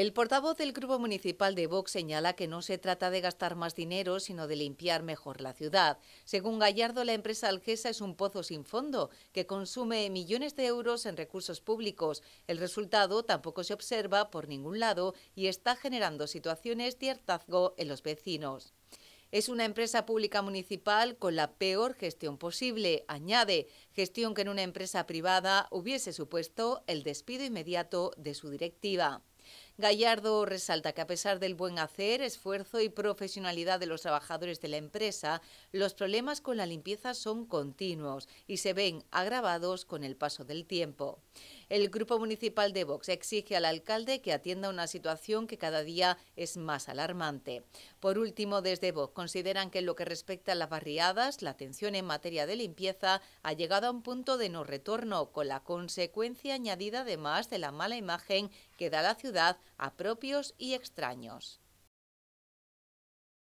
El portavoz del Grupo Municipal de Vox señala que no se trata de gastar más dinero, sino de limpiar mejor la ciudad. Según Gallardo, la empresa Algesa es un pozo sin fondo, que consume millones de euros en recursos públicos. El resultado tampoco se observa por ningún lado y está generando situaciones de hartazgo en los vecinos. Es una empresa pública municipal con la peor gestión posible, añade, gestión que en una empresa privada hubiese supuesto el despido inmediato de su directiva. Gallardo resalta que a pesar del buen hacer, esfuerzo y profesionalidad de los trabajadores de la empresa, los problemas con la limpieza son continuos y se ven agravados con el paso del tiempo. El Grupo Municipal de Vox exige al alcalde que atienda una situación que cada día es más alarmante. Por último, desde Vox consideran que en lo que respecta a las barriadas, la atención en materia de limpieza ha llegado a un punto de no retorno, con la consecuencia añadida además de la mala imagen que da la ciudad a propios y extraños.